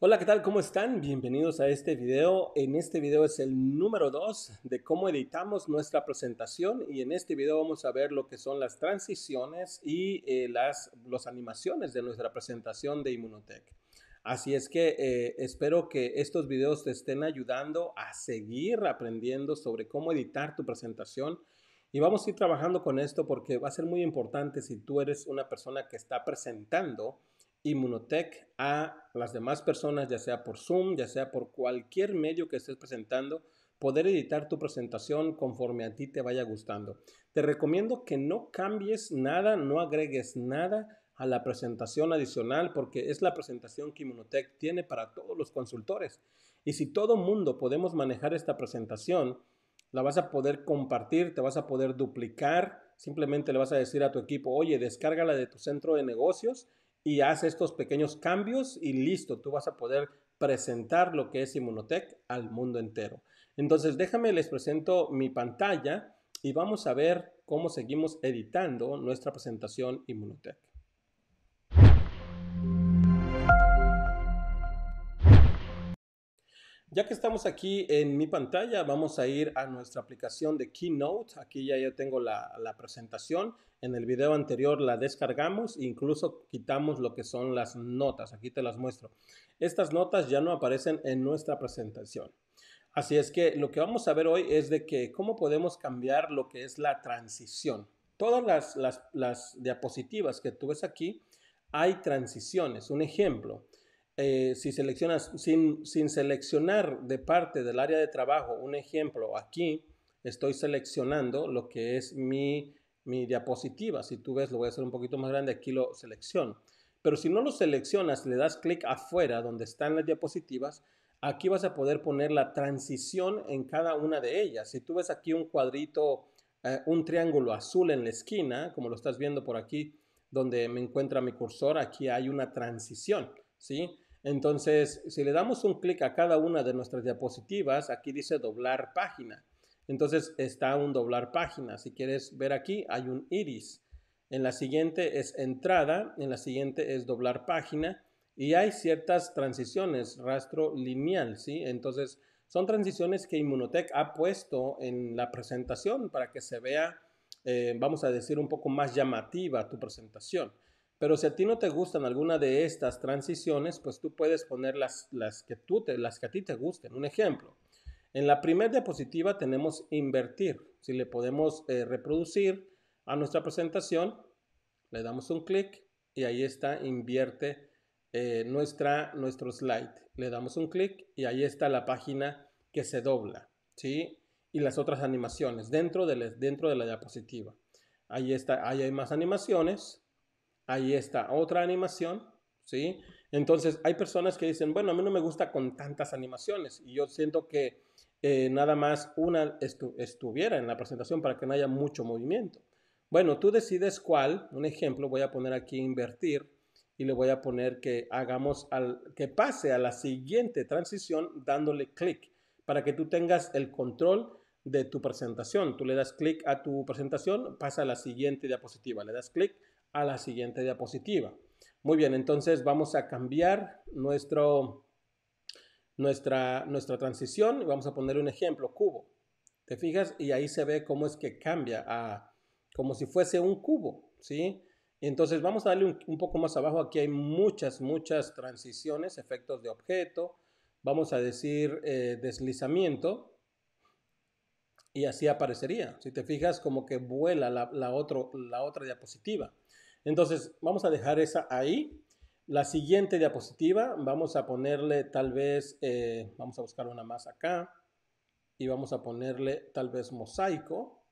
Hola, ¿qué tal? ¿Cómo están? Bienvenidos a este video. En este video es el número 2 de cómo editamos nuestra presentación y en este video vamos a ver lo que son las transiciones y eh, las animaciones de nuestra presentación de Immunotech. Así es que eh, espero que estos videos te estén ayudando a seguir aprendiendo sobre cómo editar tu presentación y vamos a ir trabajando con esto porque va a ser muy importante si tú eres una persona que está presentando Inmunotech a las demás personas, ya sea por Zoom, ya sea por cualquier medio que estés presentando, poder editar tu presentación conforme a ti te vaya gustando. Te recomiendo que no cambies nada, no agregues nada a la presentación adicional porque es la presentación que Immunotech tiene para todos los consultores. Y si todo mundo podemos manejar esta presentación, la vas a poder compartir, te vas a poder duplicar, simplemente le vas a decir a tu equipo, oye, descárgala de tu centro de negocios y hace estos pequeños cambios y listo, tú vas a poder presentar lo que es Immunotech al mundo entero. Entonces, déjame, les presento mi pantalla y vamos a ver cómo seguimos editando nuestra presentación Immunotech. Ya que estamos aquí en mi pantalla, vamos a ir a nuestra aplicación de Keynote. Aquí ya yo tengo la, presentación. En el video anterior la descargamos e incluso quitamos lo que son las notas. Aquí te las muestro. Estas notas ya no aparecen en nuestra presentación. Así es que lo que vamos a ver hoy es de que cómo podemos cambiar lo que es la transición. Todas las, las diapositivas que tú ves aquí hay transiciones. Un ejemplo, eh, si seleccionas, sin, seleccionar de parte del área de trabajo, un ejemplo, aquí estoy seleccionando lo que es mi, mi diapositiva. Si tú ves, lo voy a hacer un poquito más grande, aquí lo selecciono. Pero si no lo seleccionas, le das clic afuera donde están las diapositivas, aquí vas a poder poner la transición en cada una de ellas. Si tú ves aquí un cuadrito, eh, un triángulo azul en la esquina, como lo estás viendo por aquí, donde me encuentra mi cursor, aquí hay una transición, ¿sí? Entonces, si le damos un clic a cada una de nuestras diapositivas, aquí dice doblar página. Entonces está un doblar página. Si quieres ver aquí, hay un iris. En la siguiente es entrada, en la siguiente es doblar página y hay ciertas transiciones, rastro lineal, ¿sí? Entonces son transiciones que Inmunotech ha puesto en la presentación para que se vea, eh, vamos a decir, un poco más llamativa tu presentación. Pero si a ti no te gustan alguna de estas transiciones, pues tú puedes poner las, que, tú las que a ti te gusten. Un ejemplo, en la primera diapositiva tenemos invertir. Si le podemos eh, reproducir a nuestra presentación, le damos un clic y ahí está invierte eh, nuestra, nuestro slide. Le damos un clic y ahí está la página que se dobla, ¿sí? Y las otras animaciones dentro de la, dentro de la diapositiva. Ahí, está, ahí hay más animaciones Ahí está, otra animación, ¿sí? Entonces, hay personas que dicen, bueno, a mí no me gusta con tantas animaciones y yo siento que eh, nada más una estuviera en la presentación para que no haya mucho movimiento. Bueno, tú decides cuál, un ejemplo, voy a poner aquí invertir y le voy a poner que hagamos al que pase a la siguiente transición dándole clic para que tú tengas el control de tu presentación. Tú le das clic a tu presentación, pasa a la siguiente diapositiva, le das clic a la siguiente diapositiva. Muy bien, entonces vamos a cambiar nuestro, nuestra, nuestra transición y vamos a poner un ejemplo, cubo. ¿Te fijas? Y ahí se ve cómo es que cambia a como si fuese un cubo, ¿sí? Entonces vamos a darle un, poco más abajo. Aquí hay muchas, muchas transiciones, efectos de objeto. Vamos a decir eh, deslizamiento. Y así aparecería. Si te fijas, como que vuela la, la, la otra diapositiva. Entonces, vamos a dejar esa ahí. La siguiente diapositiva, vamos a ponerle tal vez, eh, vamos a buscar una más acá, y vamos a ponerle tal vez mosaico,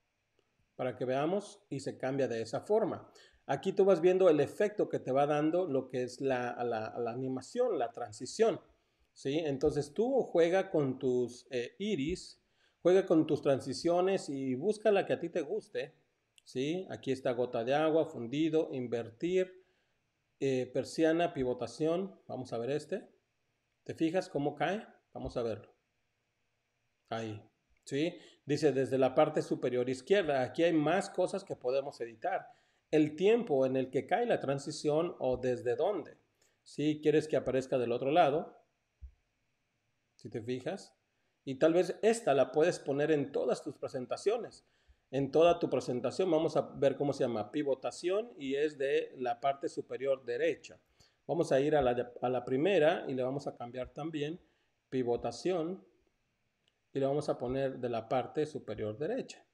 para que veamos, y se cambia de esa forma. Aquí tú vas viendo el efecto que te va dando lo que es la, animación, la transición. ¿sí? Entonces tú juega con tus eh, iris, juega con tus transiciones y busca la que a ti te guste ¿sí? Aquí está gota de agua, fundido, invertir, eh, persiana, pivotación. Vamos a ver este. ¿Te fijas cómo cae? Vamos a verlo. Ahí, Dice desde la parte superior izquierda. Aquí hay más cosas que podemos editar. El tiempo en el que cae la transición o desde dónde. Si quieres que aparezca del otro lado, si te fijas. Y tal vez esta la puedes poner en todas tus presentaciones en toda tu presentación. Vamos a ver cómo se llama pivotación y es de la parte superior derecha. Vamos a ir a la, primera y le vamos a cambiar también pivotación y le vamos a poner de la parte superior derecha.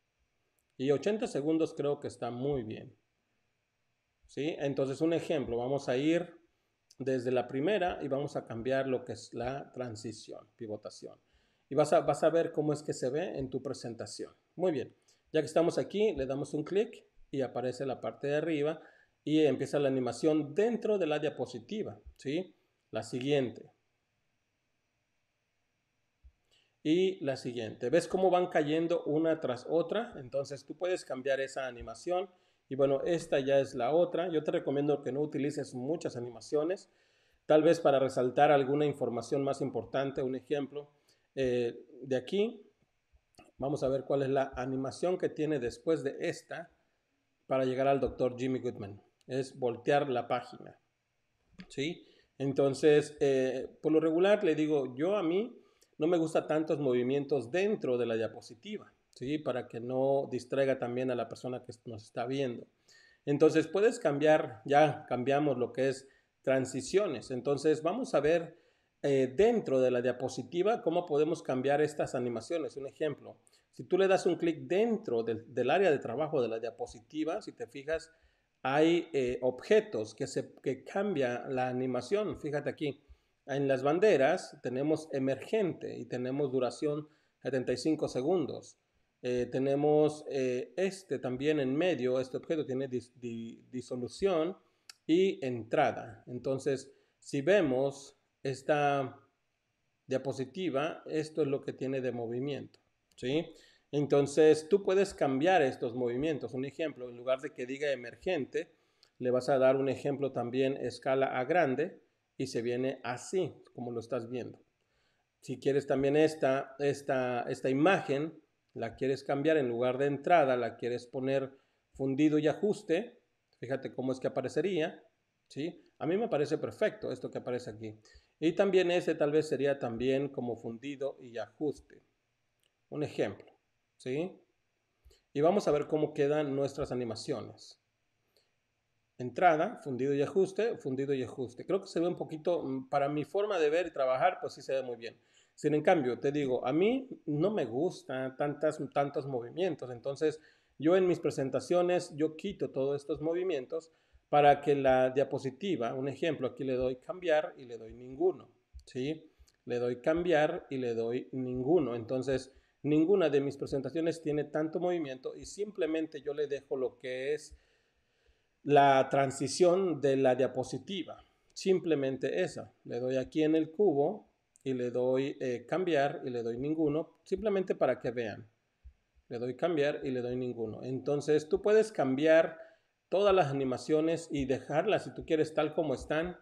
Y 80 segundos creo que está muy bien. ¿Sí? Entonces un ejemplo, vamos a ir desde la primera y vamos a cambiar lo que es la transición, pivotación. Y vas a, vas a ver cómo es que se ve en tu presentación. Muy bien. Ya que estamos aquí, le damos un clic y aparece la parte de arriba y empieza la animación dentro de la diapositiva, ¿sí? La siguiente. Y la siguiente. ¿Ves cómo van cayendo una tras otra? Entonces tú puedes cambiar esa animación. Y bueno, esta ya es la otra. Yo te recomiendo que no utilices muchas animaciones. Tal vez para resaltar alguna información más importante, un ejemplo eh, de aquí Vamos a ver cuál es la animación que tiene después de esta para llegar al doctor Jimmy Goodman. Es voltear la página. ¿Sí? Entonces, eh, por lo regular, le digo, yo a mí no me gusta tantos movimientos dentro de la diapositiva, ¿sí? Para que no distraiga también a la persona que nos está viendo. Entonces, puedes cambiar, ya cambiamos lo que es transiciones. Entonces, vamos a ver eh, dentro de la diapositiva cómo podemos cambiar estas animaciones. Un ejemplo, si tú le das un clic dentro del, área de trabajo de la diapositiva, si te fijas, hay eh, objetos que, se, que cambian la animación. Fíjate aquí, en las banderas tenemos emergente y tenemos duración 75 segundos. Eh, tenemos eh, este también en medio, este objeto tiene disolución y entrada. Entonces, si vemos esta diapositiva, esto es lo que tiene de movimiento. ¿sí? Entonces tú puedes cambiar estos movimientos. Un ejemplo, en lugar de que diga emergente, le vas a dar un ejemplo también escala a grande y se viene así, como lo estás viendo. Si quieres también esta, imagen, la quieres cambiar en lugar de entrada, la quieres poner fundido y ajuste, fíjate cómo es que aparecería, ¿sí? A mí me parece perfecto esto que aparece aquí. Y también ese tal vez sería también como fundido y ajuste. Un ejemplo, ¿sí? Y vamos a ver cómo quedan nuestras animaciones. Entrada, fundido y ajuste, fundido y ajuste. Creo que se ve un poquito, mm, para mi forma de ver y trabajar, pues sí se ve muy bien. Sin en cambio, te digo, a mí no me gustan tantas, tantos movimientos. Entonces, yo en mis presentaciones, yo quito todos estos movimientos para que la diapositiva, un ejemplo, aquí le doy cambiar y le doy ninguno, ¿sí? Le doy cambiar y le doy ninguno. Entonces, Ninguna de mis presentaciones tiene tanto movimiento y simplemente yo le dejo lo que es la transición de la diapositiva. Simplemente esa. Le doy aquí en el cubo y le doy eh, cambiar y le doy ninguno, simplemente para que vean. Le doy cambiar y le doy ninguno. Entonces tú puedes cambiar todas las animaciones y dejarlas si tú quieres tal como están.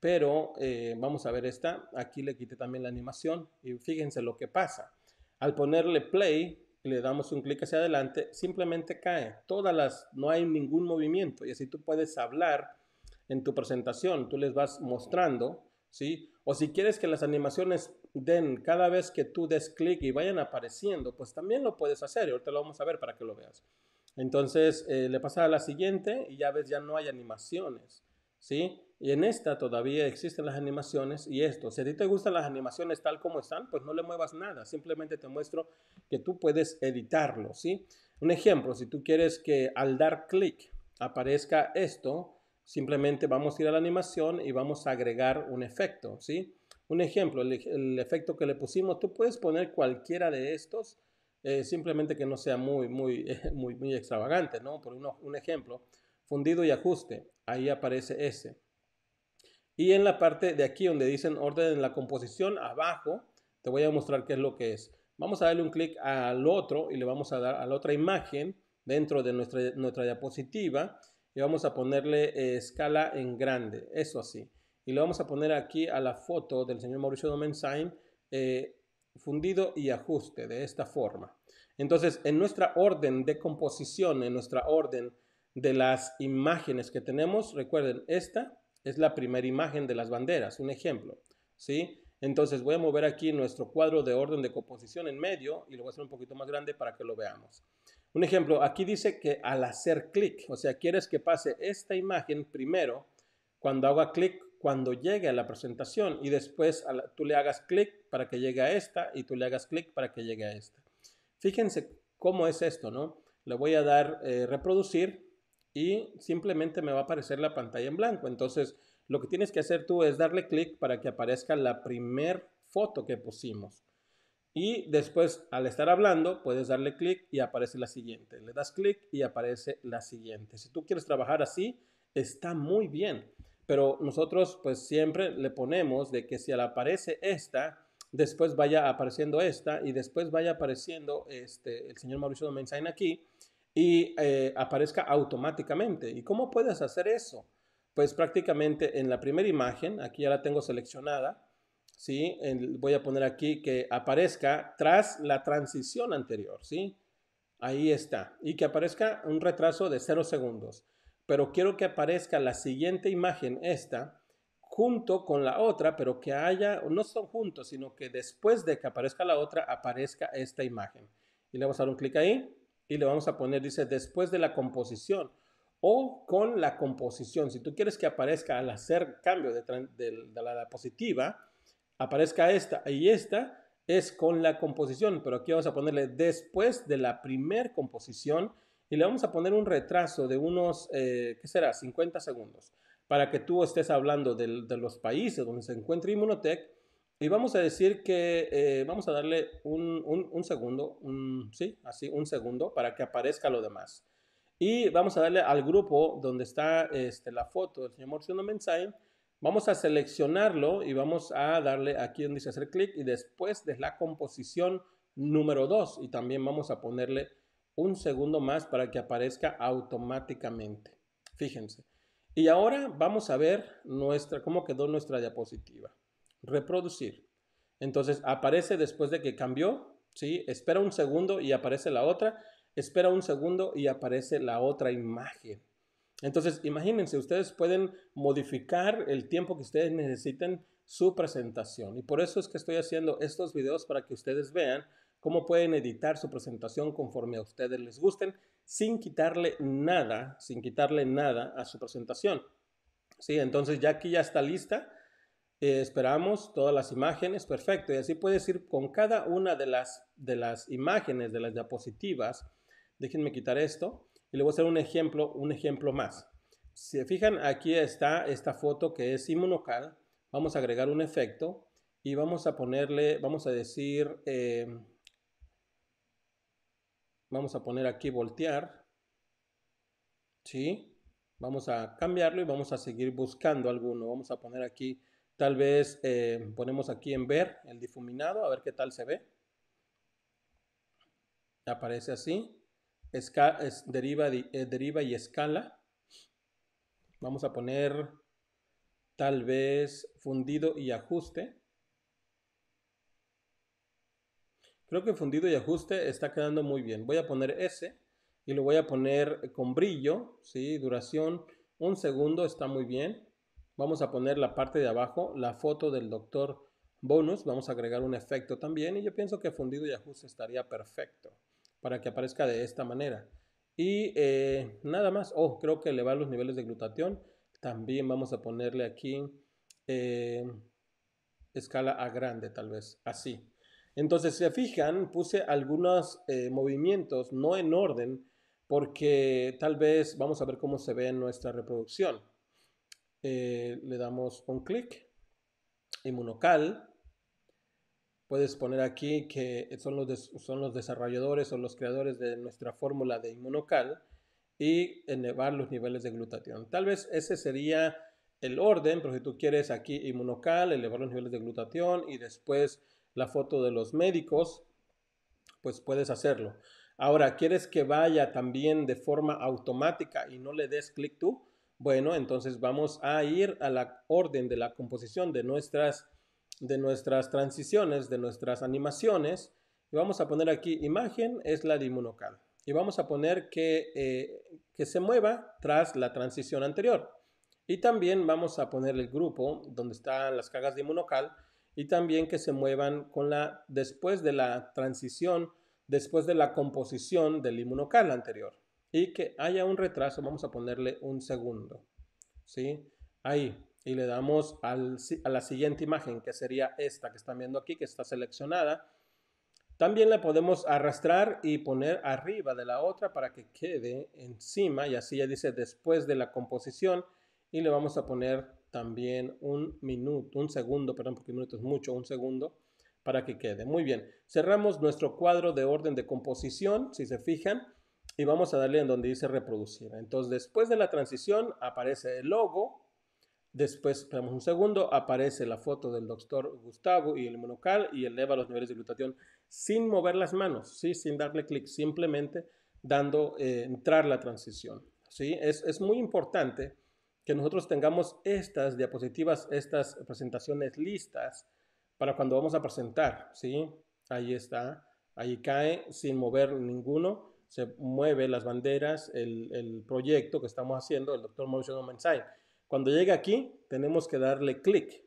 Pero eh, vamos a ver esta. Aquí le quité también la animación y fíjense lo que pasa. Al ponerle play, y le damos un clic hacia adelante, simplemente cae. Todas las, no hay ningún movimiento. Y así tú puedes hablar en tu presentación, tú les vas mostrando, ¿sí? O si quieres que las animaciones den cada vez que tú des clic y vayan apareciendo, pues también lo puedes hacer. Y ahorita lo vamos a ver para que lo veas. Entonces, eh, le pasa a la siguiente y ya ves, ya no hay animaciones, ¿sí? Y en esta todavía existen las animaciones y esto. Si a ti te gustan las animaciones tal como están, pues no le muevas nada. Simplemente te muestro que tú puedes editarlo, ¿sí? Un ejemplo, si tú quieres que al dar clic aparezca esto, simplemente vamos a ir a la animación y vamos a agregar un efecto, ¿sí? Un ejemplo, el, efecto que le pusimos, tú puedes poner cualquiera de estos, eh, simplemente que no sea muy, muy, muy, extravagante, ¿no? Por un ejemplo, fundido y ajuste, ahí aparece ese. Y en la parte de aquí donde dicen orden en la composición, abajo, te voy a mostrar qué es lo que es. Vamos a darle un clic al otro y le vamos a dar a la otra imagen dentro de nuestra, nuestra diapositiva y vamos a ponerle eh, escala en grande, eso así. Y le vamos a poner aquí a la foto del señor Mauricio Domensain eh, fundido y ajuste de esta forma. Entonces, en nuestra orden de composición, en nuestra orden de las imágenes que tenemos, recuerden, esta es la primera imagen de las banderas, un ejemplo, ¿sí? Entonces voy a mover aquí nuestro cuadro de orden de composición en medio y lo voy a hacer un poquito más grande para que lo veamos. Un ejemplo, aquí dice que al hacer clic, o sea, quieres que pase esta imagen primero cuando haga clic, cuando llegue a la presentación y después tú le hagas clic para que llegue a esta y tú le hagas clic para que llegue a esta. Fíjense cómo es esto, ¿no? Le voy a dar eh, reproducir y simplemente me va a aparecer la pantalla en blanco. Entonces, lo que tienes que hacer tú es darle clic para que aparezca la primer foto que pusimos. Y después, al estar hablando, puedes darle clic y aparece la siguiente. Le das clic y aparece la siguiente. Si tú quieres trabajar así, está muy bien. Pero nosotros, pues siempre le ponemos de que si aparece esta, después vaya apareciendo esta y después vaya apareciendo este, el señor Mauricio Domenzain aquí y eh, aparezca automáticamente. ¿Y cómo puedes hacer eso? Pues prácticamente en la primera imagen, aquí ya la tengo seleccionada, ¿sí? voy a poner aquí que aparezca tras la transición anterior, ¿sí? Ahí está. Y que aparezca un retraso de 0 segundos. Pero quiero que aparezca la siguiente imagen, esta, junto con la otra, pero que haya, no son juntos, sino que después de que aparezca la otra, aparezca esta imagen. Y le vamos a dar un clic ahí y le vamos a poner, dice, después de la composición o con la composición. Si tú quieres que aparezca al hacer cambio de, la diapositiva, aparezca esta y esta es con la composición, pero aquí vamos a ponerle después de la primer composición y le vamos a poner un retraso de unos, eh, ¿qué será? 50 segundos para que tú estés hablando de, de los países donde se encuentra Immunotech y vamos a decir que eh, vamos a darle un, segundo, un, sí, así, un segundo para que aparezca lo demás. Y vamos a darle al grupo donde está este, la foto del señor Morciano Mensain. Vamos a seleccionarlo y vamos a darle aquí donde dice hacer clic y después de la composición número 2 y también vamos a ponerle un segundo más para que aparezca automáticamente. Fíjense. Y ahora vamos a ver nuestra, cómo quedó nuestra diapositiva reproducir. Entonces aparece después de que cambió, ¿sí? Espera un segundo y aparece la otra, espera un segundo y aparece la otra imagen. Entonces, imagínense, ustedes pueden modificar el tiempo que ustedes necesiten su presentación. Y por eso es que estoy haciendo estos videos para que ustedes vean cómo pueden editar su presentación conforme a ustedes les gusten, sin quitarle nada, sin quitarle nada a su presentación. Sí, entonces ya aquí ya está lista eh, esperamos todas las imágenes, perfecto. Y así puedes ir con cada una de las, de las imágenes, de las diapositivas. Déjenme quitar esto y le voy a hacer un ejemplo, un ejemplo más. Si se fijan, aquí está esta foto que es inmunocal, Vamos a agregar un efecto y vamos a ponerle, vamos a decir, eh, vamos a poner aquí voltear. ¿Sí? Vamos a cambiarlo y vamos a seguir buscando alguno. Vamos a poner aquí Tal vez eh, ponemos aquí en ver el difuminado, a ver qué tal se ve. Aparece así. es, deriva, eh, deriva y escala. Vamos a poner tal vez fundido y ajuste. Creo que fundido y ajuste está quedando muy bien. Voy a poner S y lo voy a poner con brillo, ¿sí? duración un segundo, está muy bien. Vamos a poner la parte de abajo, la foto del doctor Bonus. Vamos a agregar un efecto también y yo pienso que fundido y ajuste estaría perfecto para que aparezca de esta manera. Y eh, nada más, oh, creo que elevar los niveles de glutatión. También vamos a ponerle aquí eh, escala a grande, tal vez, así. Entonces, si se fijan, puse algunos eh, movimientos no en orden, porque tal vez vamos a ver cómo se ve en nuestra reproducción. Eh, le damos un clic, Inmunocal, puedes poner aquí que son los, son los desarrolladores o los creadores de nuestra fórmula de inmunocal y elevar los niveles de glutatión. Tal vez ese sería el orden, pero si tú quieres aquí inmunocal, elevar los niveles de glutatión y después la foto de los médicos, pues puedes hacerlo. Ahora, ¿quieres que vaya también de forma automática y no le des clic tú? Bueno, entonces vamos a ir a la orden de la composición de nuestras, de nuestras transiciones, de nuestras animaciones. Y vamos a poner aquí imagen, es la de inmunocal. Y vamos a poner que, eh, que se mueva tras la transición anterior. Y también vamos a poner el grupo donde están las cargas de inmunocal y también que se muevan con la, después de la transición, después de la composición del inmunocal anterior y que haya un retraso, vamos a ponerle un segundo. ¿Sí? Ahí. Y le damos a la siguiente imagen, que sería esta que están viendo aquí, que está seleccionada. También la podemos arrastrar y poner arriba de la otra para que quede encima y así ya dice después de la composición y le vamos a poner también un minuto, un segundo, perdón, porque un minuto es mucho, un segundo para que quede. Muy bien, cerramos nuestro cuadro de orden de composición, si se fijan, y vamos a darle en donde dice reproducir. Entonces, después de la transición aparece el logo, después, esperamos un segundo, aparece la foto del doctor Gustavo y el monocal y eleva los niveles de glutatión sin mover las manos, ¿sí? sin darle clic, simplemente dando eh, entrar la transición. ¿sí? Es, muy importante que nosotros tengamos estas diapositivas, estas presentaciones listas para cuando vamos a presentar. ¿sí? Ahí está, ahí cae sin mover ninguno se mueve las banderas, el, proyecto que estamos haciendo, el doctor Mauricio Mensay. Cuando llega aquí, tenemos que darle clic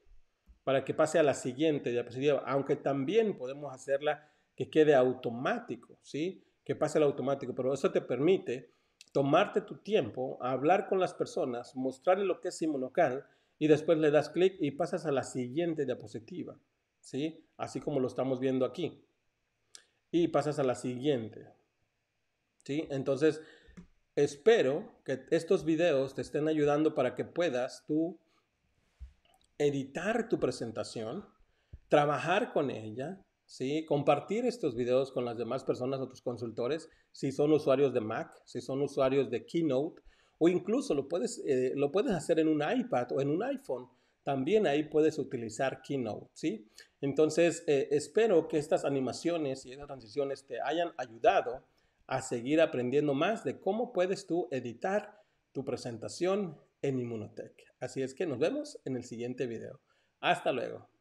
para que pase a la siguiente diapositiva, aunque también podemos hacerla que quede automático, ¿sí? Que pase el automático, pero eso te permite tomarte tu tiempo, hablar con las personas, mostrarle lo que es Simonocal y después le das clic y pasas a la siguiente diapositiva, ¿sí? Así como lo estamos viendo aquí. Y pasas a la siguiente, entonces, espero que estos videos te estén ayudando para que puedas tú editar tu presentación, trabajar con ella, compartir estos videos con las demás personas o tus consultores, si son usuarios de Mac, si son usuarios de Keynote, o incluso lo puedes, eh, lo puedes hacer en un iPad o en un iPhone. También ahí puedes utilizar Keynote, Entonces, eh, espero que estas animaciones y estas transiciones te hayan ayudado a seguir aprendiendo más de cómo puedes tú editar tu presentación en Inmunotech. Así es que nos vemos en el siguiente video. Hasta luego.